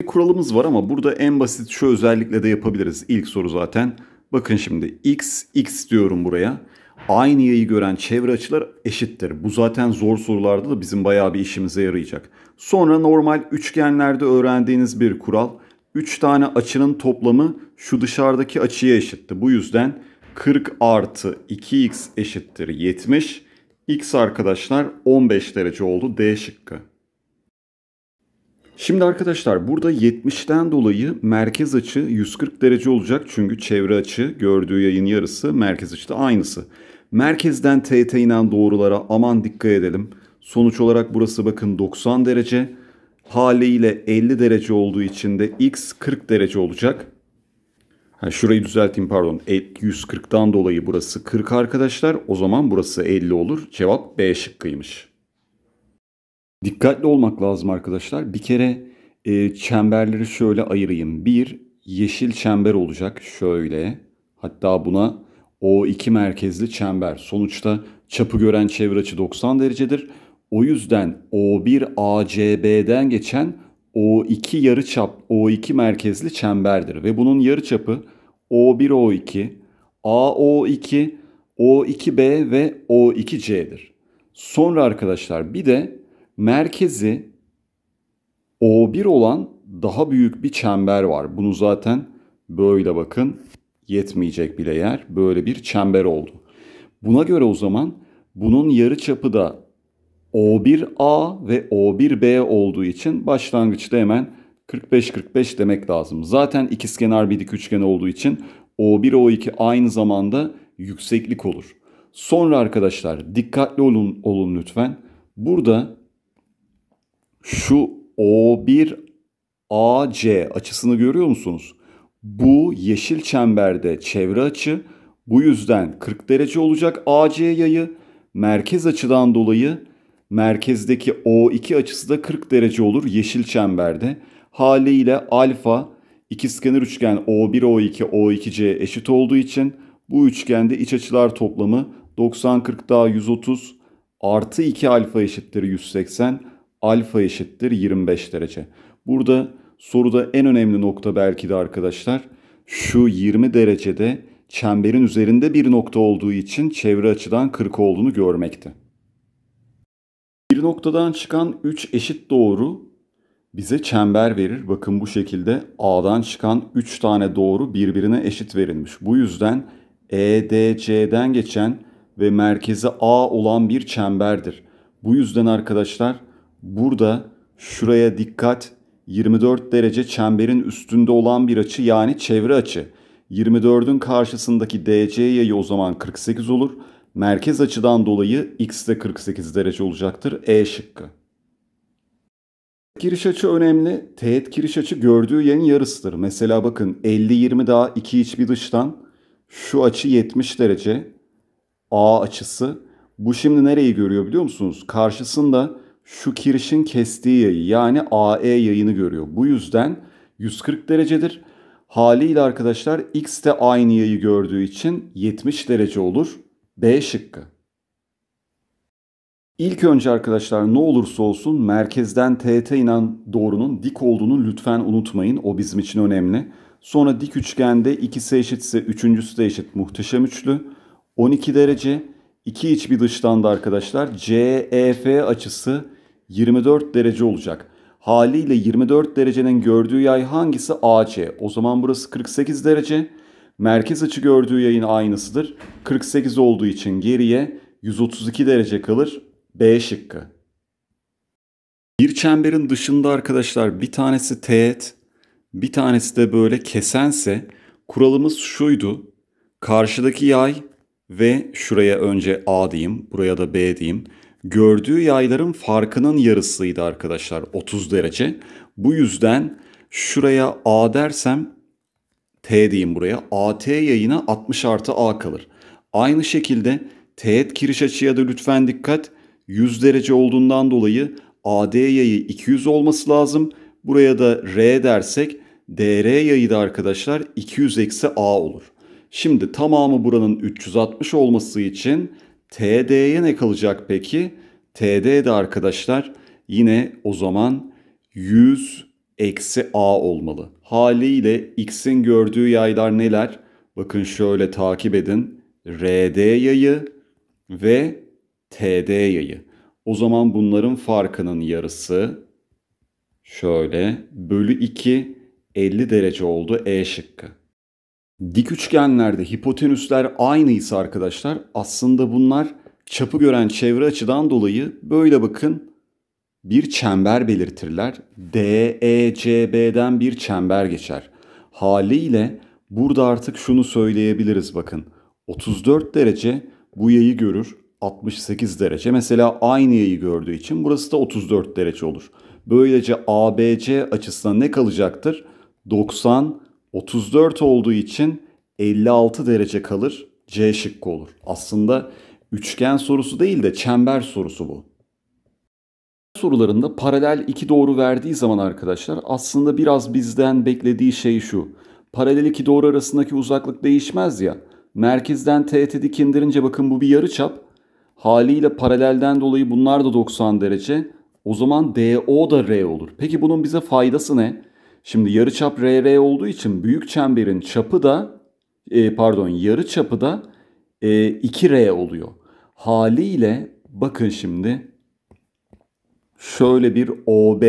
bir kuralımız var ama burada en basit şu özellikle de yapabiliriz. İlk soru zaten. Bakın şimdi x, x diyorum buraya. Aynı yayı gören çevre açılar eşittir. Bu zaten zor sorularda da bizim bayağı bir işimize yarayacak. Sonra normal üçgenlerde öğrendiğiniz bir kural. 3 tane açının toplamı şu dışarıdaki açıya eşitti. Bu yüzden 40 artı 2x eşittir 70. X arkadaşlar 15 derece oldu D şıkkı. Şimdi arkadaşlar burada 70'ten dolayı merkez açı 140 derece olacak. Çünkü çevre açı gördüğü yayın yarısı merkez açı da aynısı. Merkezden TT inen doğrulara aman dikkat edelim. Sonuç olarak burası bakın 90 derece. Haliyle 50 derece olduğu için de x 40 derece olacak. Ha, şurayı düzelteyim pardon. 140'dan e, dolayı burası 40 arkadaşlar. O zaman burası 50 olur. Cevap B şıkkıymış. Dikkatli olmak lazım arkadaşlar. Bir kere e, çemberleri şöyle ayırayım. Bir yeşil çember olacak şöyle. Hatta buna o iki merkezli çember. Sonuçta çapı gören çevre açı 90 derecedir. O yüzden O1 ACB'den geçen O2 yarı çap O2 merkezli çemberdir ve bunun yarı çapı O1 O2 AO2 O2B ve O2C'dir. Sonra arkadaşlar bir de merkezi O1 olan daha büyük bir çember var. Bunu zaten böyle bakın yetmeyecek bile yer. Böyle bir çember oldu. Buna göre o zaman bunun yarı çapı da O1A ve O1B olduğu için başlangıçta hemen 45-45 demek lazım. Zaten ikizkenar bir dik üçgen olduğu için O1-O2 aynı zamanda yükseklik olur. Sonra arkadaşlar dikkatli olun, olun lütfen. Burada şu O1AC açısını görüyor musunuz? Bu yeşil çemberde çevre açı. Bu yüzden 40 derece olacak AC yayı. Merkez açıdan dolayı merkezdeki O2 açısı da 40 derece olur yeşil çemberde. Haliyle alfa ikizkenar üçgen O1 O2 O2C eşit olduğu için bu üçgende iç açılar toplamı 90 40 daha 130 artı 2 alfa eşittir 180 alfa eşittir 25 derece. Burada soruda en önemli nokta belki de arkadaşlar şu 20 derecede çemberin üzerinde bir nokta olduğu için çevre açıdan 40 olduğunu görmekti. Bir noktadan çıkan 3 eşit doğru bize çember verir. Bakın bu şekilde A'dan çıkan 3 tane doğru birbirine eşit verilmiş. Bu yüzden EDC'den geçen ve merkezi A olan bir çemberdir. Bu yüzden arkadaşlar Burada şuraya dikkat 24 derece çemberin üstünde olan bir açı yani çevre açı. 24'ün karşısındaki DC yayı o zaman 48 olur. Merkez açıdan dolayı x de 48 derece olacaktır. E şıkkı. Giriş açı önemli. Teğet giriş açı gördüğü yerin yarısıdır. Mesela bakın 50-20 daha iki iç bir dıştan şu açı 70 derece. A açısı. Bu şimdi nereyi görüyor biliyor musunuz? Karşısında şu kirişin kestiği yayı yani AE yayını görüyor. Bu yüzden 140 derecedir. Haliyle arkadaşlar X de aynı yayı gördüğü için 70 derece olur. B şıkkı. İlk önce arkadaşlar ne olursa olsun merkezden TT inen doğrunun dik olduğunu lütfen unutmayın. O bizim için önemli. Sonra dik üçgende ikisi eşitse üçüncüsü de eşit muhteşem üçlü. 12 derece. İki iç bir dıştan da arkadaşlar CEF açısı 24 derece olacak. Haliyle 24 derecenin gördüğü yay hangisi? AC. O zaman burası 48 derece. Merkez açı gördüğü yayın aynısıdır. 48 olduğu için geriye 132 derece kalır. B şıkkı. Bir çemberin dışında arkadaşlar bir tanesi teğet, bir tanesi de böyle kesense kuralımız şuydu. Karşıdaki yay ve şuraya önce A diyeyim, buraya da B diyeyim gördüğü yayların farkının yarısıydı arkadaşlar 30 derece. Bu yüzden şuraya A dersem T diyeyim buraya. AT yayına 60 artı A kalır. Aynı şekilde teğet kiriş açıya da lütfen dikkat. 100 derece olduğundan dolayı AD yayı 200 olması lazım. Buraya da R dersek DR yayı da arkadaşlar 200 eksi A olur. Şimdi tamamı buranın 360 olması için TD'ye ne kalacak peki? TD de arkadaşlar yine o zaman 100 eksi a olmalı. Haliyle x'in gördüğü yaylar neler? Bakın şöyle takip edin. RD yayı ve TD yayı. O zaman bunların farkının yarısı şöyle bölü 2 50 derece oldu E şıkkı. Dik üçgenlerde hipotenüsler aynıysa arkadaşlar aslında bunlar çapı gören çevre açıdan dolayı böyle bakın bir çember belirtirler. DECB'den bir çember geçer. Haliyle burada artık şunu söyleyebiliriz bakın. 34 derece bu yayı görür. 68 derece. Mesela aynı yayı gördüğü için burası da 34 derece olur. Böylece ABC açısına ne kalacaktır? 90 34 olduğu için 56 derece kalır. C şıkkı olur. Aslında üçgen sorusu değil de çember sorusu bu. Sorularında paralel iki doğru verdiği zaman arkadaşlar aslında biraz bizden beklediği şey şu. Paralel iki doğru arasındaki uzaklık değişmez ya. Merkezden TT dikindirince bakın bu bir yarı çap. Haliyle paralelden dolayı bunlar da 90 derece. O zaman DO da R olur. Peki bunun bize faydası ne? Şimdi yarı çap RR olduğu için büyük çemberin çapı da e, pardon yarı çapı da e, 2R oluyor. Haliyle bakın şimdi şöyle bir OB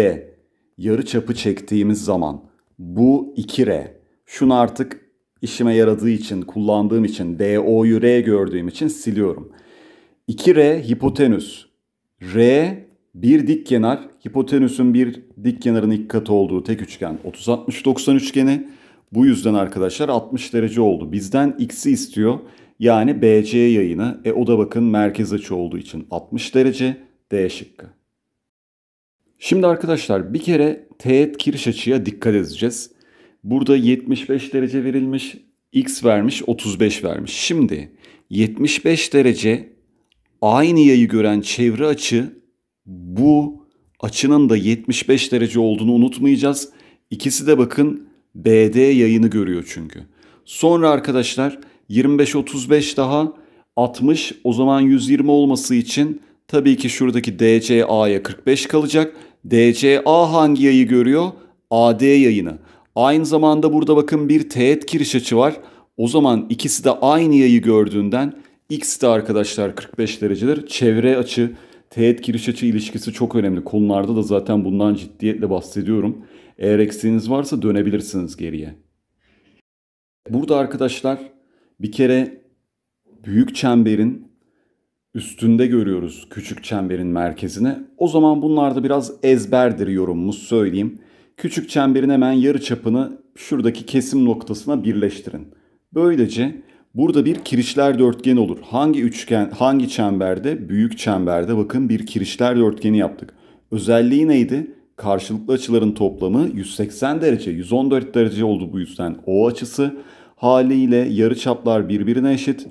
yarı çapı çektiğimiz zaman bu 2R. Şunu artık işime yaradığı için, kullandığım için, DO'yu R gördüğüm için siliyorum. 2R hipotenüs. R bir dik kenar, hipotenüsün bir dik kenarın iki katı olduğu tek üçgen 30-60-90 üçgeni. Bu yüzden arkadaşlar 60 derece oldu. Bizden x'i istiyor. Yani BC yayını. E o da bakın merkez açı olduğu için 60 derece D şıkkı. Şimdi arkadaşlar bir kere teğet kiriş açıya dikkat edeceğiz. Burada 75 derece verilmiş. X vermiş 35 vermiş. Şimdi 75 derece aynı yayı gören çevre açı bu açının da 75 derece olduğunu unutmayacağız. İkisi de bakın BD yayını görüyor çünkü. Sonra arkadaşlar 25-35 daha 60 o zaman 120 olması için tabii ki şuradaki DCA'ya 45 kalacak. DCA hangi yayı görüyor? AD yayını. Aynı zamanda burada bakın bir teğet kiriş açı var. O zaman ikisi de aynı yayı gördüğünden X de arkadaşlar 45 derecedir. Çevre açı teğet giriş açı ilişkisi çok önemli. Konularda da zaten bundan ciddiyetle bahsediyorum. Eğer eksiğiniz varsa dönebilirsiniz geriye. Burada arkadaşlar bir kere büyük çemberin üstünde görüyoruz küçük çemberin merkezine. O zaman bunlarda biraz ezberdir yorumumuz söyleyeyim. Küçük çemberin hemen yarı çapını şuradaki kesim noktasına birleştirin. Böylece Burada bir kirişler dörtgeni olur. Hangi üçgen, hangi çemberde? Büyük çemberde bakın bir kirişler dörtgeni yaptık. Özelliği neydi? Karşılıklı açıların toplamı 180 derece, 114 derece oldu bu yüzden. O açısı haliyle yarı çaplar birbirine eşit.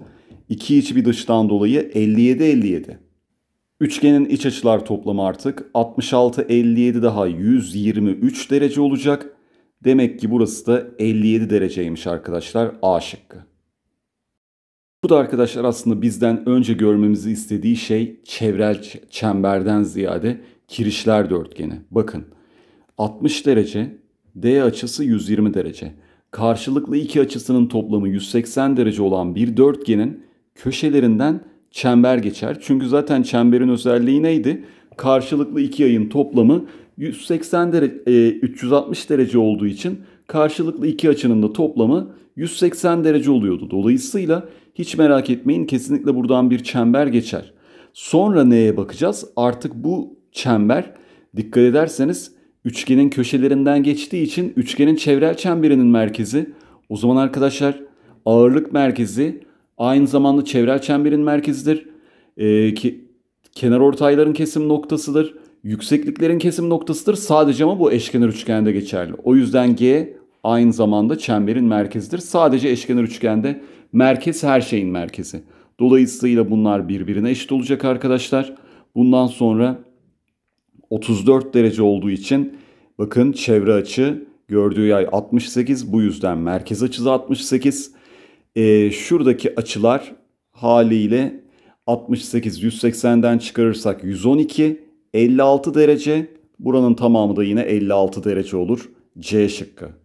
İki içi bir dıştan dolayı 57 57. Üçgenin iç açılar toplamı artık 66 57 daha 123 derece olacak. Demek ki burası da 57 dereceymiş arkadaşlar A şıkkı. Bu da arkadaşlar aslında bizden önce görmemizi istediği şey çevrel çemberden ziyade kirişler dörtgeni. Bakın 60 derece, D açısı 120 derece. Karşılıklı iki açısının toplamı 180 derece olan bir dörtgenin köşelerinden çember geçer. Çünkü zaten çemberin özelliği neydi? Karşılıklı iki yayın toplamı 180 derece, e, 360 derece olduğu için karşılıklı iki açının da toplamı 180 derece oluyordu. Dolayısıyla hiç merak etmeyin kesinlikle buradan bir çember geçer. Sonra neye bakacağız? Artık bu çember dikkat ederseniz üçgenin köşelerinden geçtiği için üçgenin çevrel çemberinin merkezi. O zaman arkadaşlar ağırlık merkezi aynı zamanda çevrel çemberin merkezidir. Ee, ki, kenar ortayların kesim noktasıdır. Yüksekliklerin kesim noktasıdır. Sadece ama bu eşkenar üçgende geçerli. O yüzden G aynı zamanda çemberin merkezidir. Sadece eşkenar üçgende merkez her şeyin merkezi. Dolayısıyla bunlar birbirine eşit olacak arkadaşlar. Bundan sonra 34 derece olduğu için bakın çevre açı gördüğü yay 68. Bu yüzden merkez açısı 68. E, ee, şuradaki açılar haliyle 68 180'den çıkarırsak 112 56 derece. Buranın tamamı da yine 56 derece olur. C şıkkı.